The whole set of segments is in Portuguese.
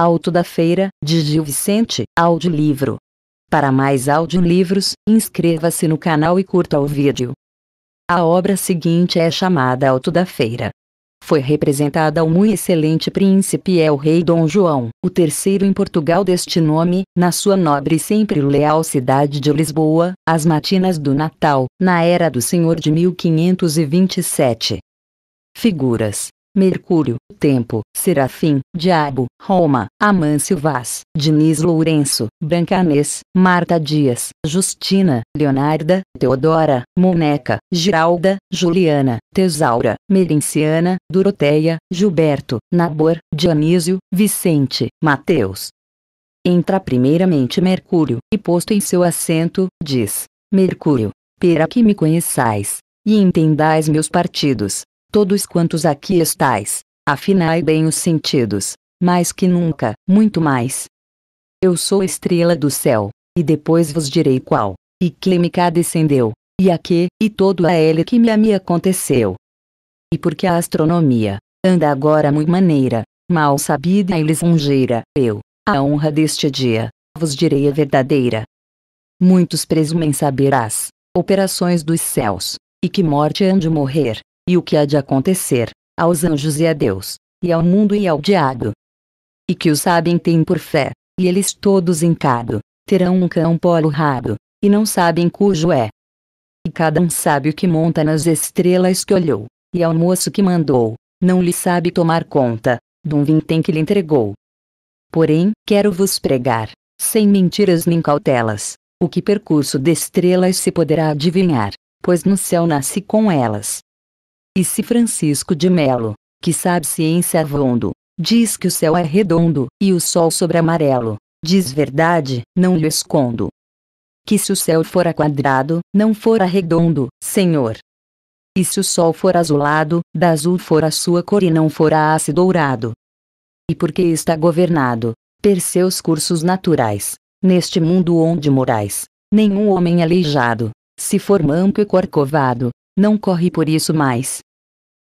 Auto da Feira, de Gil Vicente, audiolivro. Para mais audiolivros, inscreva-se no canal e curta o vídeo. A obra seguinte é chamada Auto da Feira. Foi representada ao muito excelente príncipe El Rei Dom João, o terceiro em Portugal deste nome, na sua nobre e sempre leal cidade de Lisboa, às matinas do Natal, na era do Senhor de 1527. Figuras Mercúrio, Tempo, Serafim, Diabo, Roma, Amâncio Vaz, Diniz Lourenço, Brancanês, Marta Dias, Justina, Leonarda, Teodora, Moneca, Giralda, Juliana, Tesaura, Merenciana, Doroteia, Gilberto, Nabor, Dionísio, Vicente, Mateus. Entra primeiramente Mercúrio, e posto em seu assento, diz, Mercúrio, pera que me conheçais, e entendais meus partidos, todos quantos aqui estais, afinai bem os sentidos, mais que nunca, muito mais. Eu sou estrela do céu, e depois vos direi qual, e que me cá descendeu, e a que, e todo a ele que me a me aconteceu. E porque a astronomia, anda agora muito maneira, mal sabida e lisonjeira, eu, a honra deste dia, vos direi a verdadeira. Muitos presumem saber as operações dos céus, e que morte hão de morrer, e o que há de acontecer, aos anjos e a Deus, e ao mundo e ao diabo. E que o sabem têm por fé, e eles todos encado, terão um cão polo rado, e não sabem cujo é. E cada um sabe o que monta nas estrelas que olhou, e ao moço que mandou, não lhe sabe tomar conta, de um vintém que lhe entregou. Porém, quero vos pregar, sem mentiras nem cautelas, o que percurso de estrelas se poderá adivinhar, pois no céu nasce com elas, e se Francisco de Melo, que sabe ciência avondo, diz que o céu é redondo e o sol sobre amarelo, diz verdade, não lhe escondo. Que se o céu fora quadrado, não fora redondo, Senhor. E se o sol for azulado, da azul for a sua cor e não fora ácido dourado. E porque está governado, per seus cursos naturais, neste mundo onde morais, nenhum homem aleijado, se for manco e corcovado, não corre por isso mais,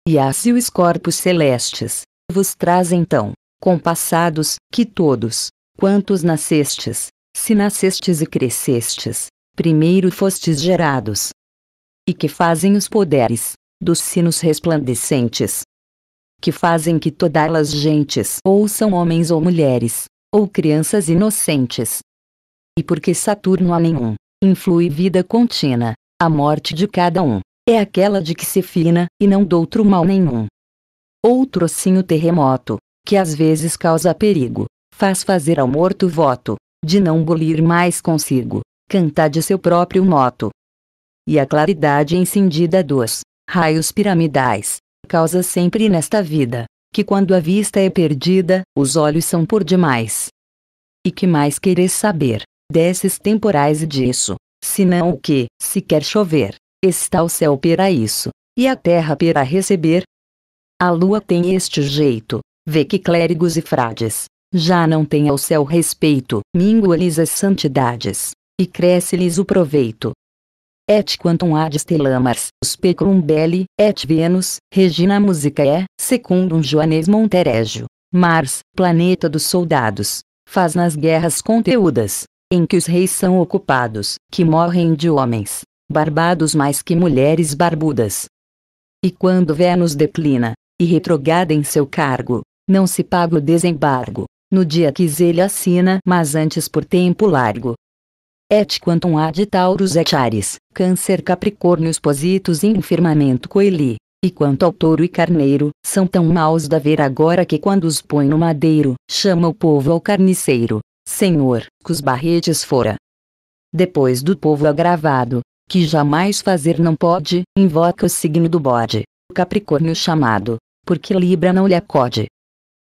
e os corpos celestes, vos trazem então, compassados, que todos, quantos nascestes, se nascestes e crescestes, primeiro fostes gerados, e que fazem os poderes, dos sinos resplandecentes, que fazem que todas as gentes ou são homens ou mulheres, ou crianças inocentes. E porque Saturno a nenhum, influi vida contínua, a morte de cada um é aquela de que se fina, e não doutro mal nenhum. Outro sim o terremoto, que às vezes causa perigo, faz fazer ao morto voto, de não bulir mais consigo, cantar de seu próprio moto. E a claridade incendida dos raios piramidais, causa sempre nesta vida, que quando a vista é perdida, os olhos são por demais. E que mais queres saber, desses temporais e disso, senão o que, se quer chover, Está o céu para isso, e a terra para receber. A lua tem este jeito, vê que clérigos e frades, já não têm ao céu respeito, mingua-lhes as santidades, e cresce-lhes o proveito. Et quantum ad stellamars, speculum belli, et Venus, Regina Musicae, é, secundum Joanes Monteregio, Mars, planeta dos soldados, faz nas guerras conteúdas, em que os reis são ocupados, que morrem de homens, barbados mais que mulheres barbudas. E quando Vênus declina, e retrogada em seu cargo, não se paga o desembargo, no dia quis ele assina, mas antes por tempo largo. Et quantum ad Taurus et Ares, Câncer Capricórnio expositos em firmamento coeli, e quanto ao touro e carneiro, são tão maus da ver agora que quando os põe no madeiro, chama o povo ao carniceiro, Senhor, os barretes fora. Depois do povo agravado, que jamais fazer não pode, invoca o signo do bode, Capricórnio chamado, porque Libra não lhe acode.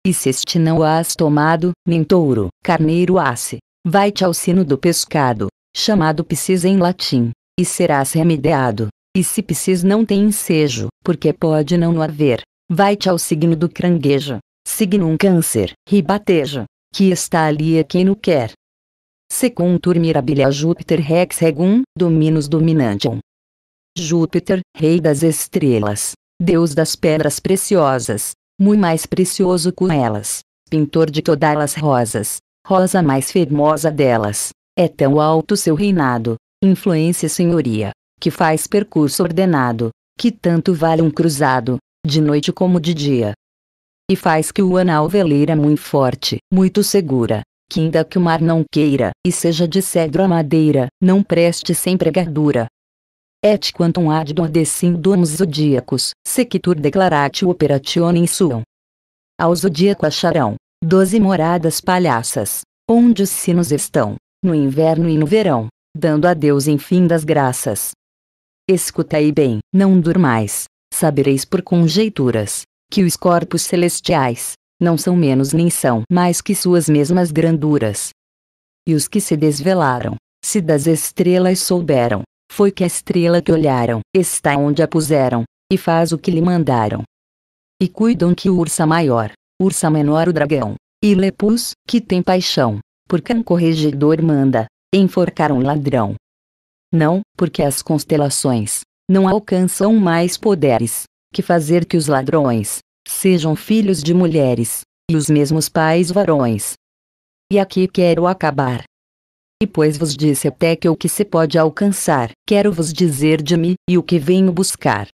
E se este não o has tomado, nem touro, carneiro asse, vai-te ao sino do pescado, chamado Piscis em latim, e serás remediado. E se Piscis não tem ensejo, porque pode não no haver, vai-te ao signo do cranguejo, signo um câncer, ribatejo, que está ali a quem não quer, Secuntur mirabilia Júpiter Rex Regum, Dominus Dominantium. Júpiter, rei das estrelas, deus das pedras preciosas, muito mais precioso com elas, pintor de todas as rosas, rosa mais fermosa delas, é tão alto seu reinado, influência senhoria, que faz percurso ordenado, que tanto vale um cruzado, de noite como de dia. E faz que o anal veleira muito forte, muito segura, quinda que o mar não queira, e seja de cedro a madeira, não preste sem pregadura. Et quantum ad domos zodíacos, sequitur declaratio operationem suam. Ao zodíaco acharão, doze moradas palhaças, onde os sinos estão, no inverno e no verão, dando a Deus enfim das graças. Escutai bem, não durmais, sabereis por conjeituras, que os corpos celestiais, não são menos nem são mais que suas mesmas granduras. E os que se desvelaram, se das estrelas souberam, foi que a estrela que olharam está onde a puseram, e faz o que lhe mandaram. E cuidam que o ursa maior, ursa menor o dragão, e lepus, que tem paixão, porque um corregedor manda, enforcar um ladrão. Não, porque as constelações, não alcançam mais poderes, que fazer que os ladrões, sejam filhos de mulheres, e os mesmos pais varões. E aqui quero acabar. E pois vos disse até que o que se pode alcançar, quero vos dizer de mim, e o que venho buscar.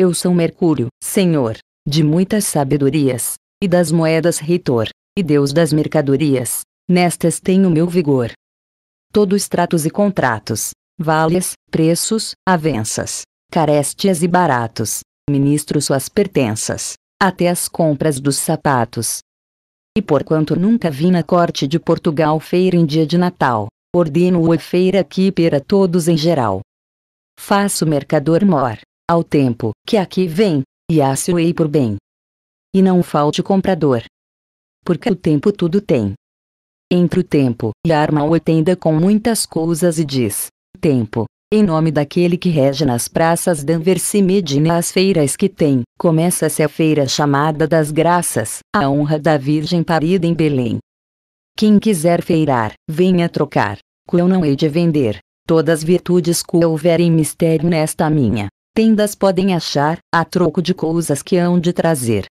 Eu sou Mercúrio, senhor, de muitas sabedorias, e das moedas reitor, e Deus das mercadorias, nestas tenho meu vigor. Todos tratos e contratos, vales, preços, avenças, caréstias e baratos, ministro suas pertenças, até as compras dos sapatos. E porquanto nunca vi na corte de Portugal feira em dia de Natal, ordeno-o feira aqui para todos em geral. Faço mercador mor, ao tempo que aqui vem, e aço-ei por bem. E não falte comprador. Porque o tempo tudo tem. Entre o tempo e arma o tenda com muitas coisas e diz, tempo, em nome daquele que rege nas praças Danvers e Medina as feiras que tem, começa-se a feira chamada das graças, a honra da Virgem parida em Belém. Quem quiser feirar, venha trocar, que eu não hei de vender, todas virtudes que houver em mistério nesta minha, tendas podem achar, a troco de coisas que hão de trazer.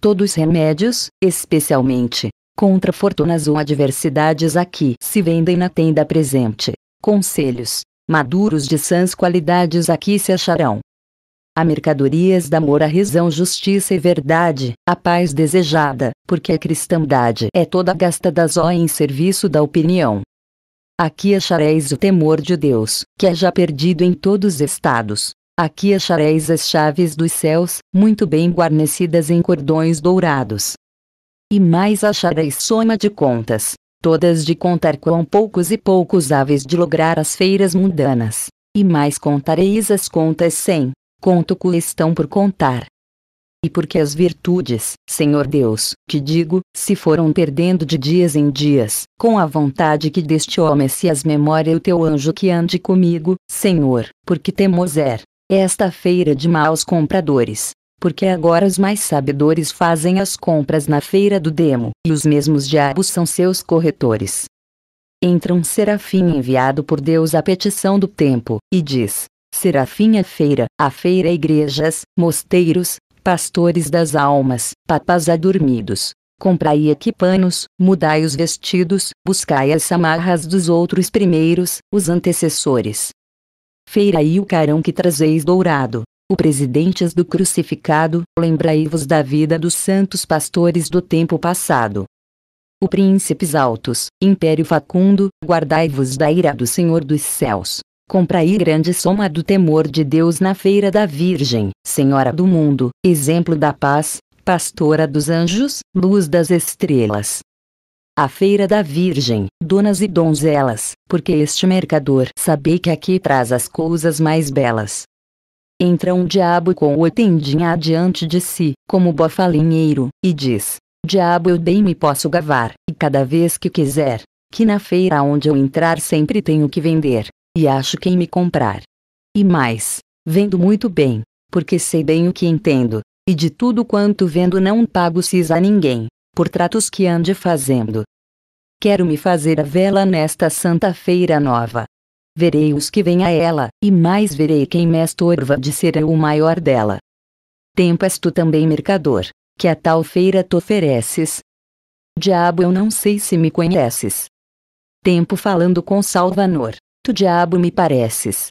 Todos os remédios, especialmente, contra fortunas ou adversidades aqui se vendem na tenda presente. Conselhos, maduros de sãs qualidades aqui se acharão. A mercadorias da amor, a razão, justiça e verdade, a paz desejada, porque a cristandade é toda gasta das ó em serviço da opinião. Aqui achareis o temor de Deus, que é já perdido em todos os estados. Aqui achareis as chaves dos céus, muito bem guarnecidas em cordões dourados. E mais achareis soma de contas, todas de contar quão poucos e poucos aves de lograr as feiras mundanas. E mais contareis as contas sem, conto que estão por contar. E porque as virtudes, Senhor Deus, te digo, se foram perdendo de dias em dias, com a vontade que deste homem se as memória o teu anjo que ande comigo, Senhor, porque temos er, esta feira de maus compradores, porque agora os mais sabedores fazem as compras na feira do demo, e os mesmos diabos são seus corretores. Entra um serafim enviado por Deus à petição do tempo, e diz: Serafim é feira, a feira é igrejas, mosteiros, pastores das almas, papas adormidos. Comprai aqui panos, mudai os vestidos, buscai as samarras dos outros primeiros, os antecessores. Feira aí o carão que trazeis dourado, o presidentes do crucificado, lembrai-vos da vida dos santos pastores do tempo passado. O príncipes altos, império facundo, guardai-vos da ira do Senhor dos céus. Comprai grande soma do temor de Deus na feira da Virgem, Senhora do mundo, exemplo da paz, pastora dos anjos, luz das estrelas. A feira da Virgem, donas e donzelas, porque este mercador, sabei que aqui traz as coisas mais belas entra um diabo com o tendinha adiante de si, como bofalinheiro, e diz, Diabo eu bem me posso gavar, e cada vez que quiser, que na feira onde eu entrar sempre tenho que vender, e acho quem me comprar. E mais, vendo muito bem, porque sei bem o que entendo, e de tudo quanto vendo não pago cis a ninguém, por tratos que ande fazendo. Quero me fazer a vela nesta santa feira nova, verei os que vêm a ela, e mais verei quem me estorva de ser eu o maior dela. Tempo és tu também mercador, que a tal feira t'ofereces. Diabo eu não sei se me conheces. Tempo falando com Salvanor, tu diabo me pareces.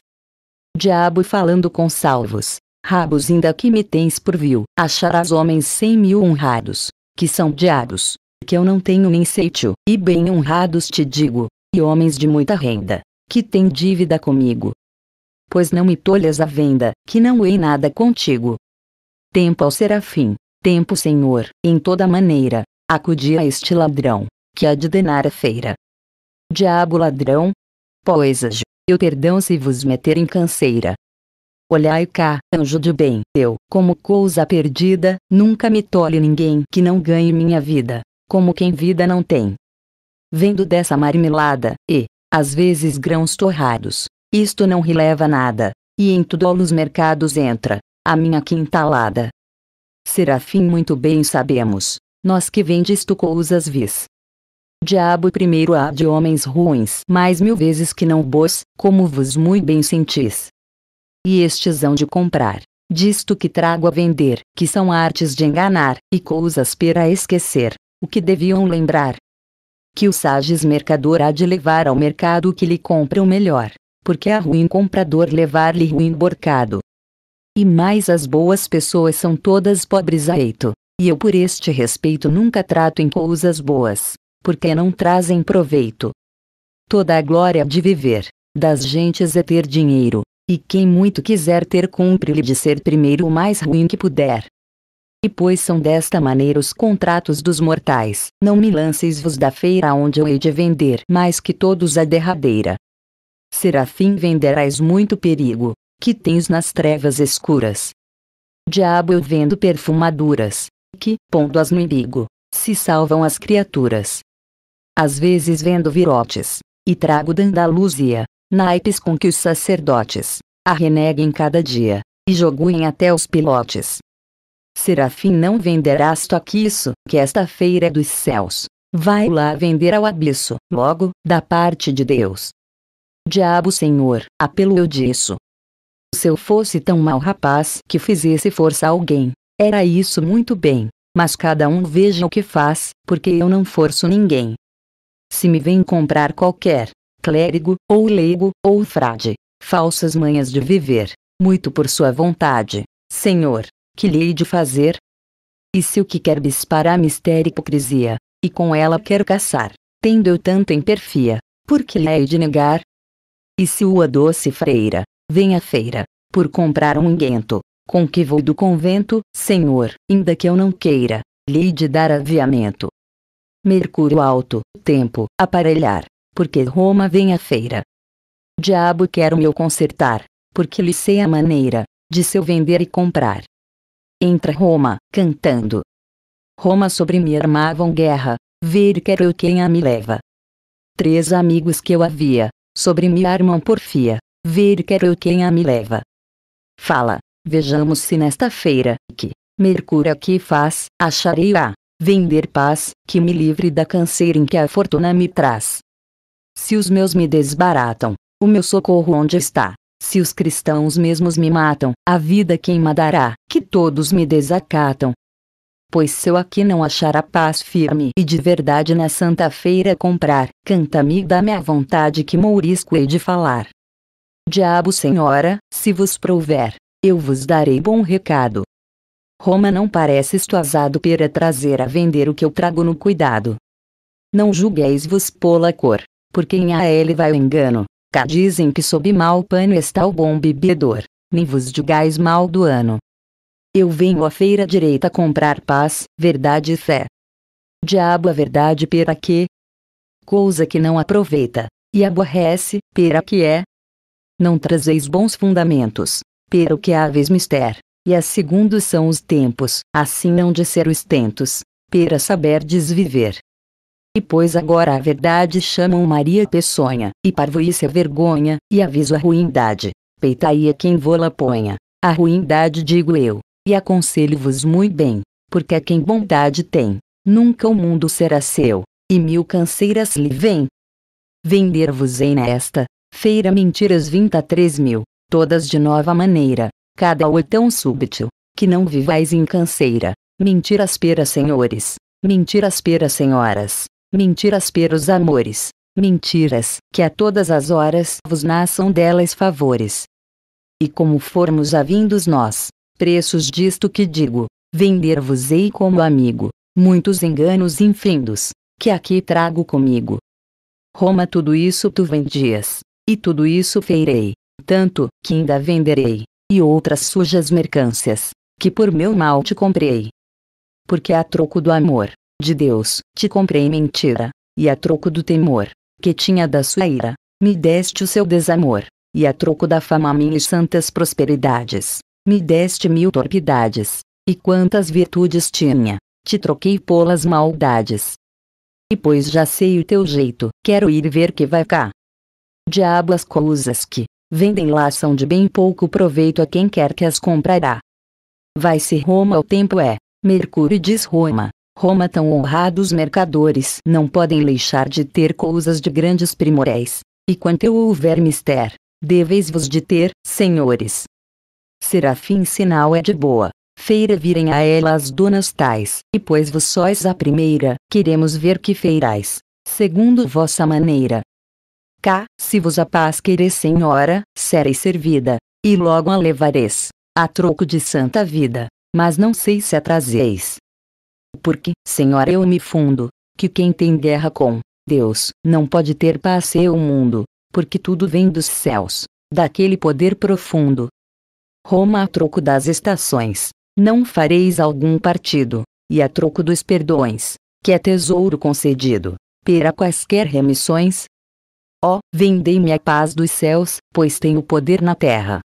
Diabo falando com salvos, rabos ainda que me tens por vil, acharás homens cem mil honrados, que são diabos, que eu não tenho nem seitio, e bem honrados te digo, e homens de muita renda que tem dívida comigo. Pois não me tolhas a venda, que não hei nada contigo. Tempo ao serafim, tempo Senhor, em toda maneira, acudi a este ladrão, que há de denar a feira. Diabo ladrão, poisas, eu perdão se vos meter em canseira. Olhai cá, anjo de bem, eu, como coisa perdida, nunca me tolhe ninguém que não ganhe minha vida, como quem vida não tem. Vendo dessa marmelada, e, às vezes grãos torrados. Isto não releva nada, e em tudo os mercados entra a minha quintalada. Serafim muito bem sabemos, nós que vendes tu cousas vis. Diabo primeiro há de homens ruins, mais mil vezes que não bons, como vos muito bem sentis. E estes hão de comprar, disto que trago a vender, que são artes de enganar, e cousas para esquecer, o que deviam lembrar, que o Sages mercador há de levar ao mercado que lhe compra o melhor, porque a ruim comprador levar-lhe ruim borcado. E mais as boas pessoas são todas pobres a eito, e eu por este respeito nunca trato em cousas boas, porque não trazem proveito. Toda a glória de viver, das gentes é ter dinheiro, e quem muito quiser ter cumpre-lhe de ser primeiro o mais ruim que puder, e pois são desta maneira os contratos dos mortais, não me lanceis-vos da feira onde eu hei de vender, mas que todos a derradeira. Serafim venderás muito perigo, que tens nas trevas escuras. Diabo eu vendo perfumaduras, que, pondo-as no imbigo, se salvam as criaturas. Às vezes vendo virotes, e trago da Andaluzia, naipes com que os sacerdotes, a reneguem cada dia, e joguem até os pilotes. Serafim não venderás tu aqui isso, que esta feira é dos céus. Vai lá vender ao abisso, logo, da parte de Deus. Diabo Senhor, apelo eu disso. Se eu fosse tão mau rapaz que fizesse força a alguém, era isso muito bem, mas cada um veja o que faz, porque eu não forço ninguém. Se me vem comprar qualquer clérigo, ou leigo, ou frade, falsas manhas de viver, muito por sua vontade, Senhor, que lhe hei de fazer? E se o que quer disparar mistério hipocrisia, e com ela quero caçar, tendo eu tanta imperfia, por que lhe hei de negar? E se o doce freira, vem à feira, por comprar um unguento, com que vou do convento, senhor, ainda que eu não queira, lhe hei de dar aviamento. Mercúrio alto, tempo, aparelhar, porque Roma vem à feira. Diabo quero-me eu consertar, porque lhe sei a maneira, de seu vender e comprar entra Roma, cantando. Roma sobre mim armavam guerra, ver quero eu quem a me leva. Três amigos que eu havia, sobre mim armam porfia, ver quero eu quem a me leva. Fala, vejamos se nesta feira, que, Mercúrio aqui faz, acharei a, vender paz, que me livre da canseira em que a fortuna me traz. Se os meus me desbaratam, o meu socorro onde está? Se os cristãos mesmos me matam, a vida quem dará? que todos me desacatam. Pois se eu aqui não achar a paz firme e de verdade na santa feira comprar, canta-me e dá-me a vontade que mourisco hei de falar. Diabo senhora, se vos prover, eu vos darei bom recado. Roma não parece estuazado para trazer a vender o que eu trago no cuidado. Não julgueis-vos pôla cor, porque em a ele vai o engano. Cá dizem que sob mau pano está o bom bebedor, nem vos gás mal do ano. Eu venho à feira direita comprar paz, verdade e fé. Diabo a verdade pera que? Coisa que não aproveita, e aborrece, pera que é? Não trazeis bons fundamentos, pera o que haves mister, e a segundo são os tempos, assim não de ser os tentos, pera saber desviver, e pois agora a verdade chamam Maria Peçonha, e parvoíce a vergonha, e aviso a ruindade. a quem vô-la ponha. A ruindade digo eu, e aconselho-vos muito bem, porque a é quem bondade tem, nunca o mundo será seu, e mil canseiras lhe vêm. Vender-vos-ei nesta feira mentiras vinta três mil, todas de nova maneira, cada o tão súbito, que não vivais em canseira. Mentiras pera senhores, mentiras pera senhoras mentiras pelos amores, mentiras, que a todas as horas vos nasçam delas favores. E como formos avindos nós, preços disto que digo, vender-vos-ei como amigo, muitos enganos infindos, que aqui trago comigo. Roma tudo isso tu vendias, e tudo isso feirei, tanto, que ainda venderei, e outras sujas mercâncias, que por meu mal te comprei. Porque a troco do amor, de Deus, te comprei mentira, e a troco do temor, que tinha da sua ira, me deste o seu desamor, e a troco da fama minhas santas prosperidades, me deste mil torpidades, e quantas virtudes tinha, te troquei pô maldades. E pois já sei o teu jeito, quero ir ver que vai cá. Diabo as cousas que vendem lá são de bem pouco proveito a quem quer que as comprará. Vai-se Roma o tempo é, Mercúrio diz Roma, Roma tão honrados mercadores não podem deixar de ter cousas de grandes primoréis. E quanto eu houver mister, deveis-vos de ter, senhores. Serafim sinal é de boa. Feira virem a ela as donas tais, e pois vos sois a primeira, queremos ver que feirais, segundo vossa maneira. Cá, se vos a paz quereis senhora, sereis servida, e logo a levareis, a troco de santa vida, mas não sei se a trazeis, porque, senhora, eu me fundo, que quem tem guerra com Deus não pode ter paz e o mundo, porque tudo vem dos céus, daquele poder profundo. Roma a troco das estações, não fareis algum partido, e a troco dos perdões, que é tesouro concedido, pera quaisquer remissões. Ó, oh, vendei-me a paz dos céus, pois tenho poder na terra.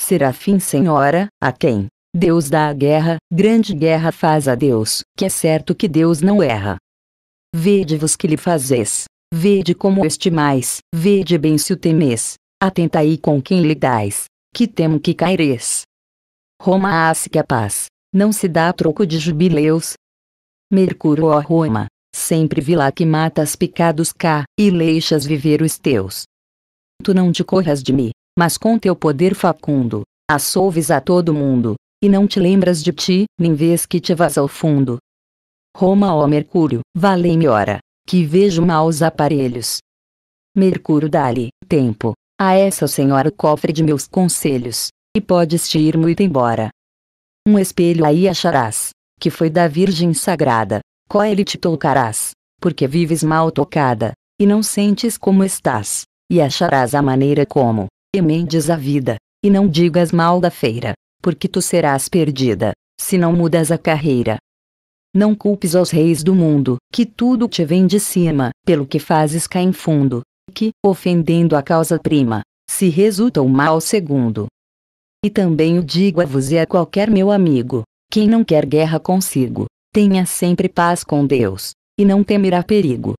Serafim Senhora, a quem Deus dá a guerra, grande guerra faz a Deus, que é certo que Deus não erra. Vede-vos que lhe fazes, vede como estimais, vede bem se o temes, aí com quem lhe dais, que temo que caireis. Roma hace que a paz, não se dá troco de jubileus. Mercúrio ó Roma, sempre vilá que matas picados cá, e deixas viver os teus. Tu não te corras de mim, mas com teu poder facundo, assolves a todo mundo, e não te lembras de ti, nem vês que te vas ao fundo. Roma ó Mercúrio, valei-me ora, que vejo maus aparelhos. Mercúrio dá-lhe, tempo, a essa senhora o cofre de meus conselhos, e podes te ir muito embora. Um espelho aí acharás, que foi da Virgem Sagrada, qual ele te tocarás, porque vives mal tocada, e não sentes como estás, e acharás a maneira como, emendes a vida, e não digas mal da feira porque tu serás perdida, se não mudas a carreira. Não culpes aos reis do mundo, que tudo te vem de cima, pelo que fazes cá em fundo, que, ofendendo a causa prima, se resulta o mal segundo. E também o digo a vos e a qualquer meu amigo, quem não quer guerra consigo, tenha sempre paz com Deus, e não temerá perigo.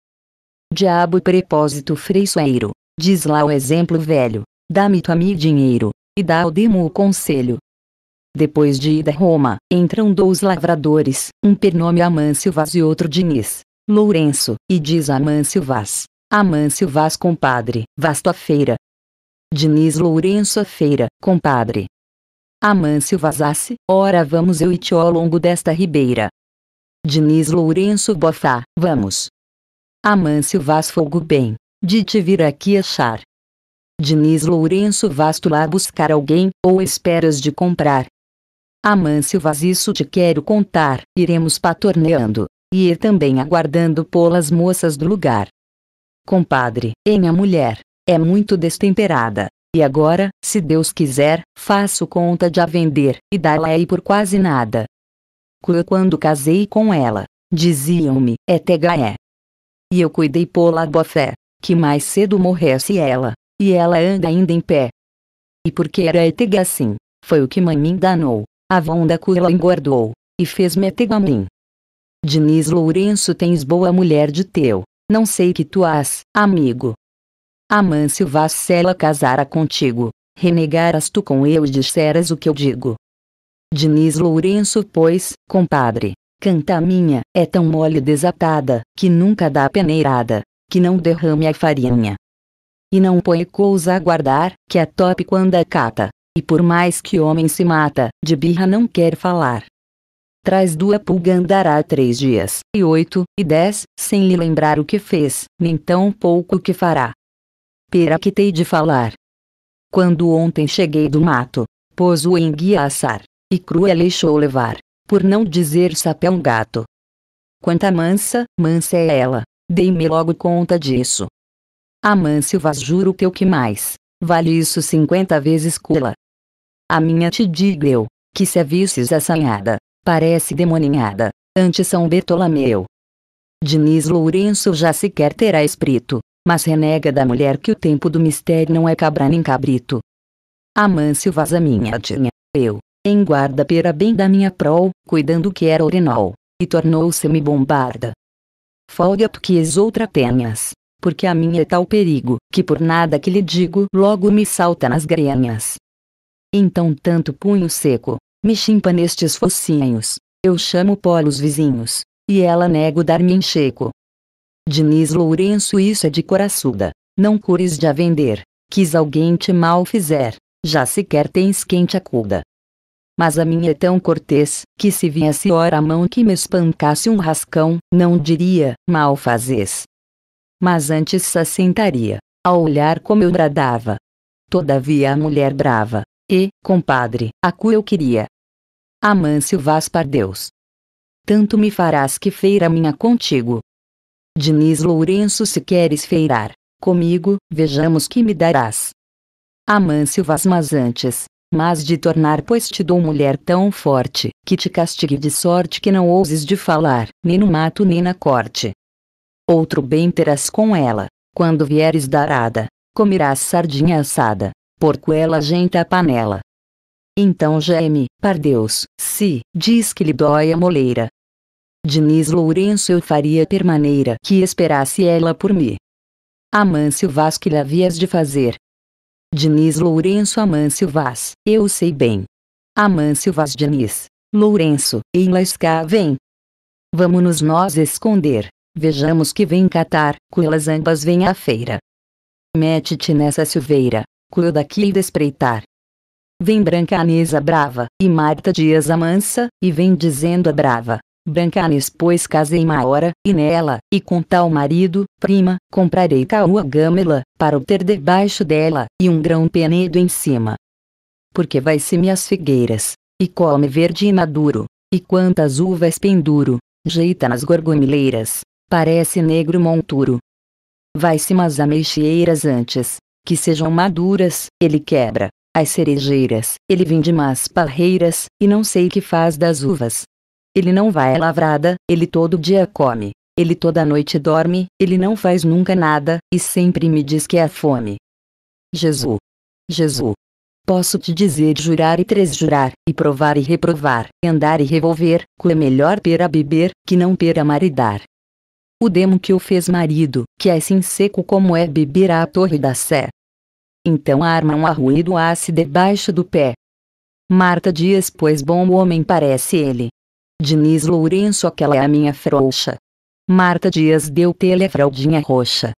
Diabo prepósito freiçoeiro, diz lá o exemplo velho, dá-me tu a mim dinheiro, e dá ao demo o conselho, depois de ida a Roma, entram dois lavradores, um pernome Amâncio Vaz e outro Diniz. Lourenço, e diz Amância Amâncio Vaz. Amâncio Vaz compadre, vasto a feira. Diniz Lourenço a feira, compadre. Amâncio vazasse, ora vamos eu e ti ao longo desta ribeira. Diniz Lourenço Bofá, vamos. Amâncio Vaz fogo bem, de te vir aqui achar. Diniz Lourenço Vasto lá buscar alguém, ou esperas de comprar, Amâncio Vaz isso te quero contar, iremos patorneando, e ir também aguardando pô-las moças do lugar. Compadre, em a mulher, é muito destemperada, e agora, se Deus quiser, faço conta de a vender, e dá la aí por quase nada. Quando casei com ela, diziam-me, é tegaé. E eu cuidei pô-la boa fé, que mais cedo morresse ela, e ela anda ainda em pé. E porque era etega assim, foi o que mãe me enganou. A Vonda Curla engordou, e fez mim. Diniz Lourenço tens boa mulher de teu, não sei que tu as, amigo. Amâncio Vacela casara contigo, renegaras tu com eu e disseras o que eu digo. Diniz Lourenço, pois, compadre, canta minha, é tão mole desatada, que nunca dá peneirada, que não derrame a farinha. E não põe cousa a guardar, que é top quando acata, e por mais que homem se mata, de birra não quer falar. Traz do pulga andará três dias, e oito, e dez, sem lhe lembrar o que fez, nem tão pouco o que fará. Pera que tei de falar. Quando ontem cheguei do mato, pôs o enguia a assar, e crua deixou levar, por não dizer é um gato. Quanta mansa, mansa é ela, dei-me logo conta disso. Amância ah, vaz juro que o que mais, vale isso cinquenta vezes cula. A minha te digo eu, que se a visses assanhada, é parece demoninhada, ante São Bertolomeu. Diniz Lourenço já sequer terá esprito, mas renega da mulher que o tempo do mistério não é cabra nem cabrito. Amâncio vaza minha tinha, eu, em guarda pera bem da minha prol, cuidando que era urinol, e tornou-se-me bombarda. Folga tu que és outra tenhas, porque a minha é tal perigo, que por nada que lhe digo, logo me salta nas grenhas. Então tanto punho seco, me chimpa nestes focinhos, eu chamo polos vizinhos, e ela nego dar-me encheco. Diniz Lourenço isso é de coraçuda, não cures de a vender, quis alguém te mal fizer, já sequer tens quem te acuda. Mas a minha é tão cortês, que se viesse ora a mão que me espancasse um rascão, não diria, mal fazes. Mas antes se assentaria, a olhar como eu bradava. Todavia a mulher brava, e, compadre, a cu eu queria. Amâncio Vaz Deus. Tanto me farás que feira minha contigo. Diniz Lourenço se queres feirar, comigo, vejamos que me darás. Amâncio vas mas antes, mas de tornar pois te dou mulher tão forte, que te castigue de sorte que não ouses de falar, nem no mato nem na corte. Outro bem terás com ela, quando vieres darada, comerás sardinha assada, porco ela agenta a panela. Então geme, pardeus, se, diz que lhe dói a moleira. Diniz Lourenço eu faria permaneira que esperasse ela por mim. Amâncio Vaz que lhe havias de fazer. Diniz Lourenço Amâncio Vaz, eu sei bem. Amâncio Vaz Diniz, Lourenço, em escá vem. Vamos-nos nós esconder, vejamos que vem catar, com elas ambas vem à feira. Mete-te nessa silveira, daqui e despreitar. Vem Branca Brancanesa brava, e Marta Dias amansa, e vem dizendo a brava. Branca Brancanes pois casei maiora e nela, e com tal marido, prima, comprarei caua gâmela, para o ter debaixo dela, e um grão penedo em cima. Porque vai-se-me as figueiras, e come verde e maduro, e quantas uvas penduro, jeita nas gorgomileiras, parece negro monturo. Vai-se mas ameixeiras antes, que sejam maduras, ele quebra as cerejeiras, ele vende más parreiras, e não sei que faz das uvas. Ele não vai à lavrada, ele todo dia come, ele toda noite dorme, ele não faz nunca nada, e sempre me diz que é a fome. Jesus. Jesus. Posso te dizer jurar e tresjurar, e provar e reprovar, andar e revolver, que é melhor pera beber, que não pera maridar o demo que o fez marido, que é sim seco como é beberá a torre da sé. Então arma um arruído se debaixo do pé. Marta Dias pois bom homem parece ele. Diniz Lourenço aquela é a minha frouxa. Marta Dias deu tele fraldinha roxa.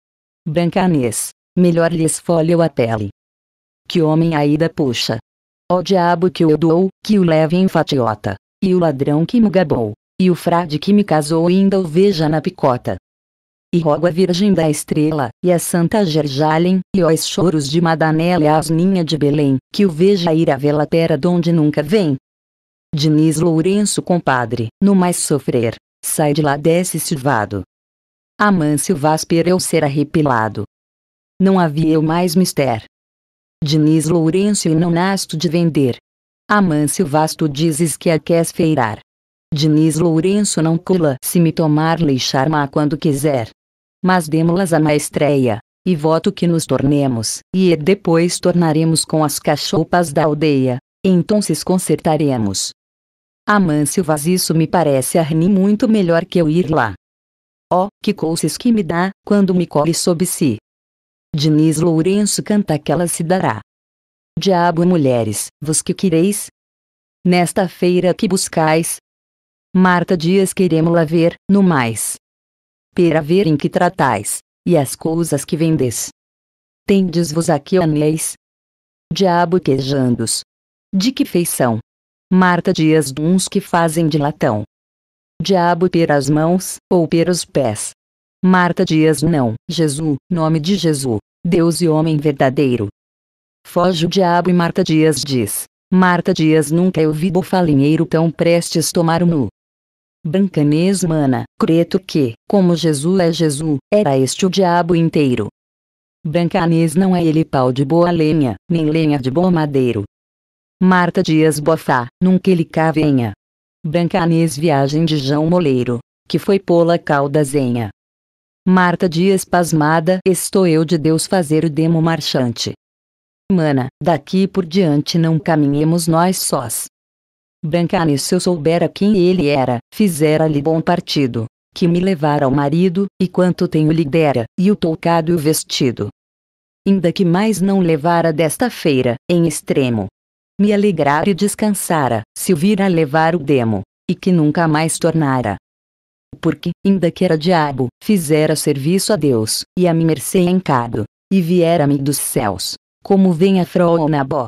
Brancanês, melhor lhe esfolheu a pele. Que homem ainda puxa. Ó diabo que o dou, que o leve em fatiota, e o ladrão que me gabou e o frade que me casou ainda o veja na picota. E rogo a Virgem da Estrela, e a Santa Gerjalem, e aos choros de Madanela e a Asninha de Belém, que o veja ir à vela terra donde nunca vem. Diniz Lourenço compadre, no mais sofrer, sai de lá desce silvado. Amâncio Vaz eu ser arrepilado. Não havia eu mais mister. Diniz Lourenço e não nasto de vender. Amâncio Vasto dizes que a queres feirar, Diniz Lourenço não cula se me tomar leixar-má quando quiser. Mas demo las a maestreia, e voto que nos tornemos, e depois tornaremos com as cachoupas da aldeia, então se consertaremos. Amâncio Vaz isso me parece a Reni muito melhor que eu ir lá. Oh, que coisas que me dá, quando me colhe sob si. Diniz Lourenço canta que ela se dará. Diabo mulheres, vos que quereis? Nesta feira que buscais, Marta Dias queremos-la ver, no mais. Pera ver em que tratais, e as coisas que vendes. Tendes-vos aqui anéis? Diabo quejandos. De que feição? Marta Dias duns que fazem de latão. Diabo peras mãos, ou os pés. Marta Dias não, Jesus, nome de Jesus, Deus e homem verdadeiro. Foge o diabo e Marta Dias diz. Marta Dias nunca eu é vi falinheiro tão prestes tomar o nu. Brancanez, mana, creto que, como Jesus é Jesus, era este o diabo inteiro. Brancanez não é ele pau de boa lenha, nem lenha de bom madeiro. Marta Dias Bofá, nunca ele cá venha. Bancanes viagem de João Moleiro, que foi pô-la caldazenha. Marta Dias pasmada, estou eu de Deus fazer o demo marchante. Mana, daqui por diante não caminhemos nós sós. Brancani se eu soubera quem ele era, fizera-lhe bom partido. Que me levara ao marido, e quanto tenho lhe dera, e o toucado e o vestido. Ainda que mais não levara desta feira, em extremo. Me alegrara e descansara, se o vira levar o demo, e que nunca mais tornara. Porque, ainda que era diabo, fizera serviço a Deus, e a me mercê encado, e viera-me dos céus, como vem a froa na Nabó.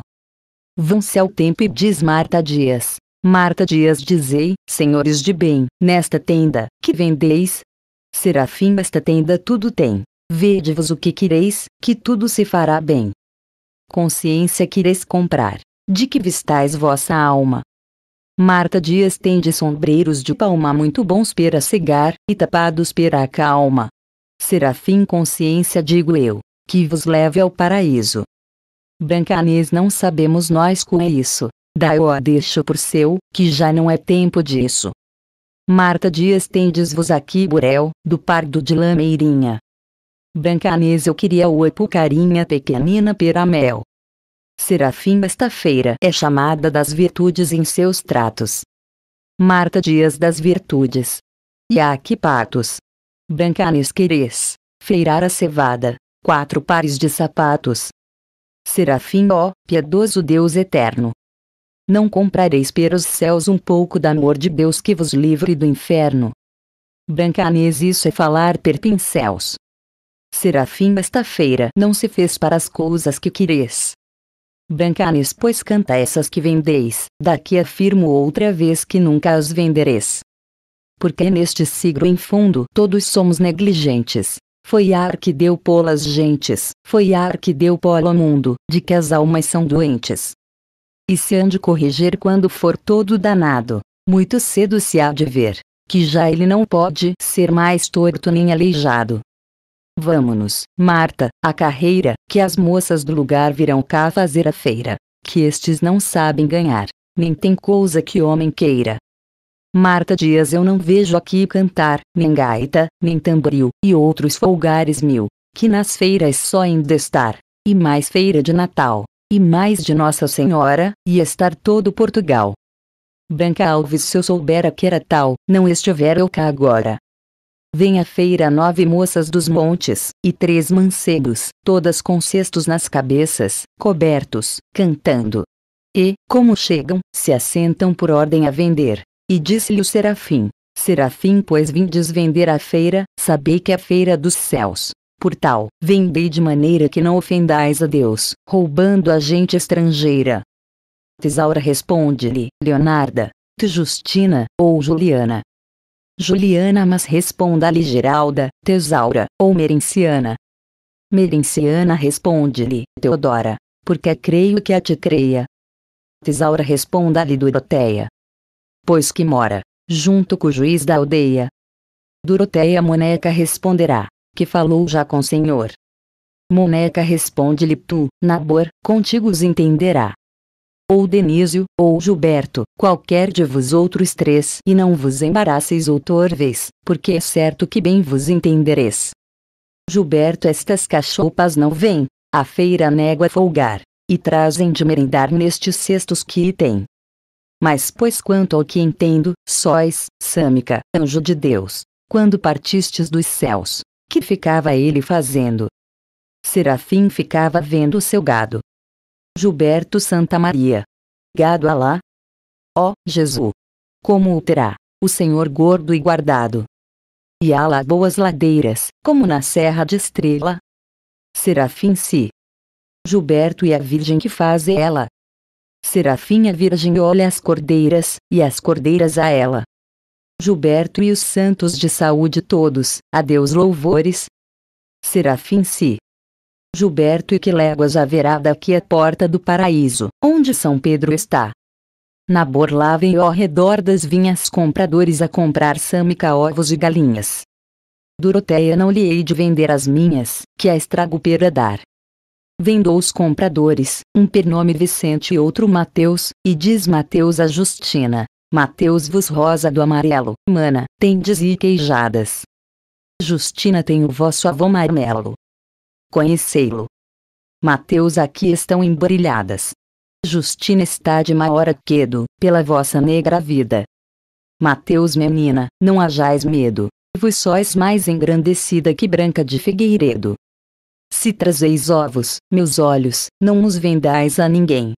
Vão-se ao tempo e diz Marta Dias, Marta Dias dizei, senhores de bem, nesta tenda, que vendeis? Serafim esta tenda tudo tem. Vede-vos o que quereis, que tudo se fará bem. Consciência quereis comprar. De que vistais vossa alma? Marta Dias tende sombreiros de palma muito bons para cegar, e tapados para a calma. Serafim consciência digo eu, que vos leve ao paraíso. Brancanês não sabemos nós com é isso. Dá o a deixo por seu, que já não é tempo disso. Marta Dias tendes-vos aqui burel, do pardo de lameirinha. Brancanês eu queria o epucarinha pequenina peramel. Serafim esta feira é chamada das virtudes em seus tratos. Marta Dias das virtudes. E aqui patos. Brancanês queres feirar a cevada, quatro pares de sapatos. Serafim ó, piedoso Deus eterno, não comprareis pelos céus um pouco do amor de Deus que vos livre do inferno. Brancanes isso é falar pertinceus. Serafim esta feira não se fez para as coisas que quereis. Brancanes pois canta essas que vendeis, daqui afirmo outra vez que nunca as vendereis. Porque neste siglo em fundo todos somos negligentes. Foi ar que deu polas gentes, foi ar que deu polo ao mundo, de que as almas são doentes. E se hão de corrigir quando for todo danado, muito cedo se há de ver, que já ele não pode ser mais torto nem aleijado. Vamos-nos, Marta, a carreira, que as moças do lugar virão cá fazer a feira, que estes não sabem ganhar, nem tem coisa que homem queira. Marta Dias eu não vejo aqui cantar, nem gaita, nem tamboril, e outros folgares mil, que nas feiras só em destar, e mais feira de Natal, e mais de Nossa Senhora, e estar todo Portugal. Branca Alves se eu soubera que era tal, não estivera eu cá agora. Vem à feira nove moças dos montes, e três mancebos, todas com cestos nas cabeças, cobertos, cantando. E, como chegam, se assentam por ordem a vender. E disse-lhe o serafim: Serafim, pois vindes vender a feira, sabei que é a feira dos céus, por tal, vendei de maneira que não ofendais a Deus, roubando a gente estrangeira. Tesaura responde-lhe, Leonarda, tu Justina, ou Juliana. Juliana mas responda-lhe Geralda, Tesaura, ou Merenciana. Merenciana responde-lhe, Teodora, porque creio que a te creia. Tesaura responda-lhe Doroteia. Pois que mora, junto com o juiz da aldeia. Doroteia Moneca responderá, que falou já com o Senhor. Moneca responde-lhe tu, Nabor, contigo os entenderá. Ou Denísio, ou Gilberto, qualquer de vós outros três, e não vos embaraceis ou torveis, porque é certo que bem vos entendereis. Gilberto estas cachopas não vêm, a feira négua folgar, e trazem de merendar nestes cestos que tem. Mas pois quanto ao que entendo, sóis, Sâmica, anjo de Deus, quando partistes dos céus, que ficava ele fazendo? Serafim ficava vendo seu gado. Gilberto Santa Maria. Gado Alá. Ó, oh, Jesus! Como o terá, o Senhor gordo e guardado. E há lá boas ladeiras, como na Serra de Estrela. Serafim se. Si. Gilberto e a Virgem que faz ela. Serafim a Virgem olha as cordeiras, e as cordeiras a ela. Gilberto e os santos de saúde todos, a Deus louvores. Serafim Si. Gilberto e que léguas haverá daqui a porta do paraíso, onde São Pedro está. Na borla vem ao redor das vinhas compradores a comprar sâmica ovos e galinhas. Doroteia não lhe hei de vender as minhas, que a estrago pera dar. Vendou os compradores, um pernome Vicente e outro Mateus, e diz Mateus a Justina, Mateus vos rosa do amarelo, mana, tendes e queijadas. Justina tem o vosso avô marmelo. Conhecei-lo. Mateus aqui estão embrilhadas. Justina está de maior quedo, pela vossa negra vida. Mateus menina, não hajais medo, vos sois mais engrandecida que branca de figueiredo. Se trazeis ovos, meus olhos, não os vendais a ninguém.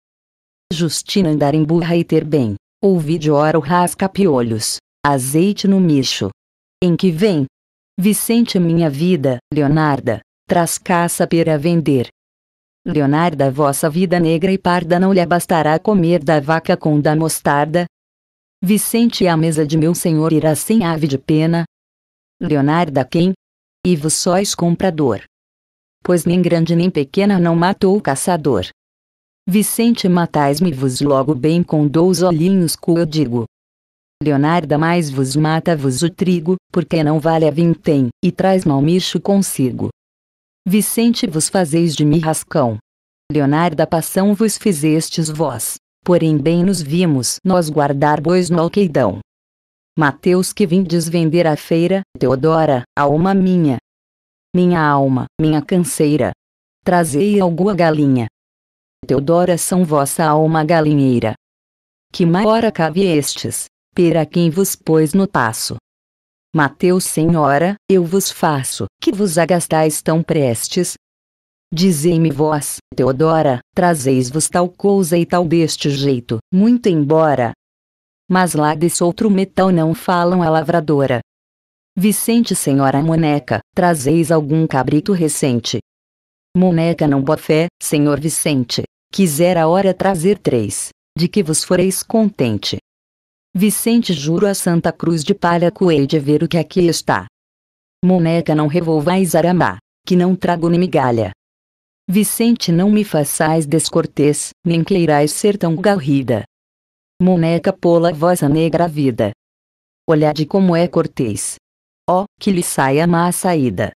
Justina andar em burra e ter bem, vídeo ora o rasca-piolhos, azeite no micho. Em que vem? Vicente minha vida, Leonarda, traz caça para vender. Leonarda vossa vida negra e parda não lhe bastará comer da vaca com da mostarda. Vicente a mesa de meu senhor irá sem ave de pena. Leonarda quem? E vos sois comprador. Pois nem grande nem pequena não matou o caçador. Vicente matais-me vos logo bem com dois olhinhos cu eu digo. Leonarda mais vos mata-vos o trigo, porque não vale a vintém, e traz malmicho micho consigo. Vicente vos fazeis de mim rascão. Leonarda passão vos fizestes vós, porém bem nos vimos nós guardar bois no alqueidão. Mateus que vindes vender à feira, Teodora, alma minha. Minha alma, minha canseira. Trazei alguma galinha, Teodora são vossa alma galinheira. Que maior cabe estes, pera quem vos pôs no passo. Mateus Senhora, eu vos faço, que vos agastais tão prestes. Dizei-me vós, Teodora, trazeis-vos tal coisa e tal deste jeito, muito embora. Mas lá desse outro metal não falam a lavradora. Vicente Senhora Moneca, trazeis algum cabrito recente, Moneca não fé, senhor Vicente, quisera a hora trazer três, de que vos foreis contente. Vicente juro a Santa Cruz de Palha coei de ver o que aqui está. Moneca não revolvais aramá, que não trago nem migalha. Vicente não me façais descortês, nem queirais ser tão garrida. Moneca pô-la vossa negra vida. Olhade como é cortês. Ó, oh, que lhe saia má saída.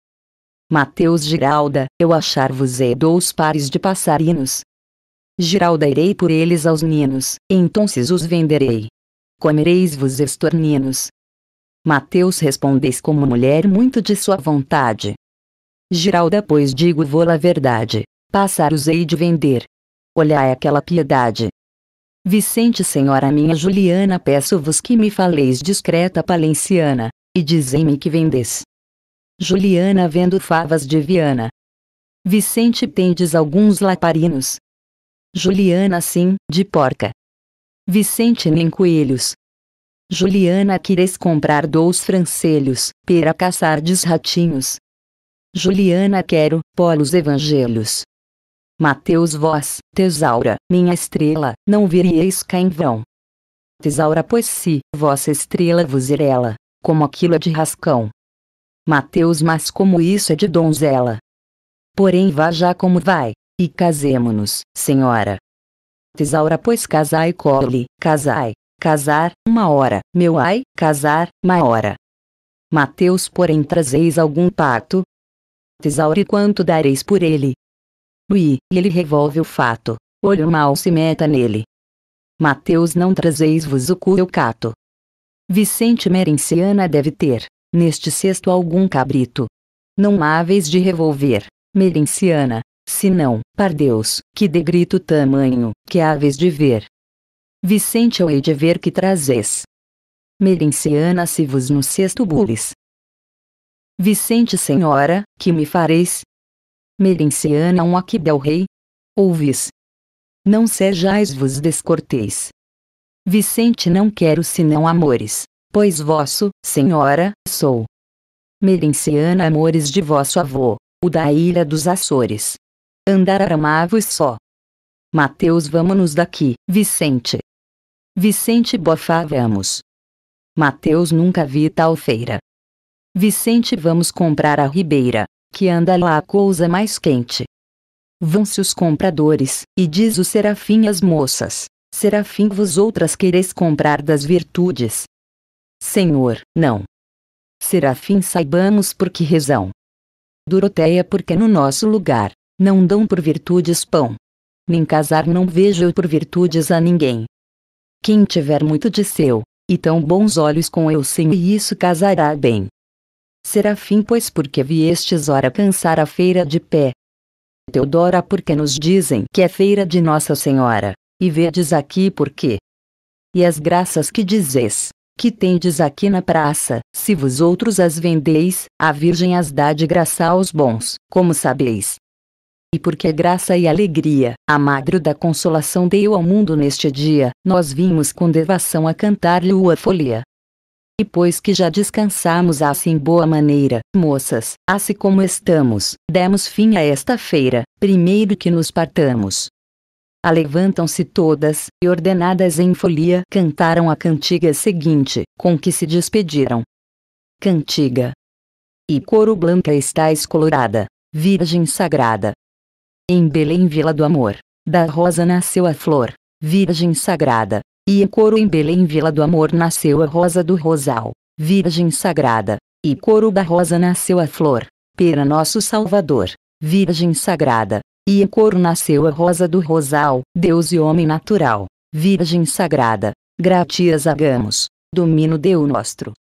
Mateus Giralda, eu achar-vos-ei é dous pares de passarinos. Giralda irei por eles aos ninos, então se os venderei. Comereis-vos estorninos. Mateus respondeis como mulher muito de sua vontade. Giralda pois digo-vos a verdade, passaros ei de vender. Olhai aquela piedade. Vicente senhora minha Juliana peço-vos que me faleis discreta palenciana, e dizei-me que vendes. Juliana vendo favas de Viana. Vicente tendes alguns laparinos. Juliana sim, de porca. Vicente nem coelhos. Juliana queres comprar dous francelhos, para caçar des ratinhos. Juliana quero, polos evangelhos. Mateus vós, tesaura, minha estrela, não virieis cá em vão. Tesaura pois se, vossa estrela vos irela, como aquilo é de rascão. Mateus Mas como isso é de donzela. Porém vá já como vai, e casemo-nos, senhora. Tesaura pois casai cole, casai, casar, uma hora, meu ai, casar, uma hora. Mateus porém trazeis algum pacto? e quanto dareis por ele? Ui, ele revolve o fato, olho mal se meta nele. Mateus não trazeis-vos o cu eu cato. Vicente Merenciana deve ter, neste cesto algum cabrito. Não háveis de revolver, merenciana, senão, Deus, que de grito tamanho, que aves de ver. Vicente eu é hei de ver que trazes. Merenciana se vos no cesto bulis, Vicente senhora, que me fareis? Merenciana um aqui del rei? Ouvis. Não sejais vos descortês. Vicente não quero senão amores pois vosso, senhora, sou. Merenciana Amores de vosso avô, o da ilha dos Açores. Andar aramavos só. Mateus vamos-nos daqui, Vicente. Vicente Bofá vamos. Mateus nunca vi tal feira. Vicente vamos comprar a ribeira, que anda lá a coisa mais quente. Vão-se os compradores, e diz o Serafim às moças, Serafim vos outras quereis comprar das virtudes, Senhor, não. Serafim saibamos por que razão. Doroteia porque no nosso lugar, não dão por virtudes pão. Nem casar não vejo eu por virtudes a ninguém. Quem tiver muito de seu, e tão bons olhos com eu senhor, e isso casará bem. Serafim pois porque viestes ora cansar a feira de pé. Teodora porque nos dizem que é feira de Nossa Senhora, e vedes aqui por quê? E as graças que dizes, que tendes aqui na praça, se vos outros as vendeis, a Virgem as dá de graça aos bons, como sabeis. E porque é graça e alegria, a Madre da consolação deu ao mundo neste dia, nós vimos com devação a cantar-lhe a folia. E pois que já descansamos assim boa maneira, moças, assim como estamos, demos fim a esta feira, primeiro que nos partamos. Alevantam-se todas, e ordenadas em folia, cantaram a cantiga seguinte, com que se despediram. Cantiga. E coro branca está colorada, Virgem Sagrada. Em Belém Vila do Amor, da rosa nasceu a flor, Virgem Sagrada, e em coro em Belém Vila do Amor nasceu a rosa do rosal, Virgem Sagrada, e coro da rosa nasceu a flor, pera nosso Salvador, Virgem Sagrada, e em coro nasceu a rosa do rosal, Deus e homem natural, Virgem sagrada, gratias agamos, domino deu nosso.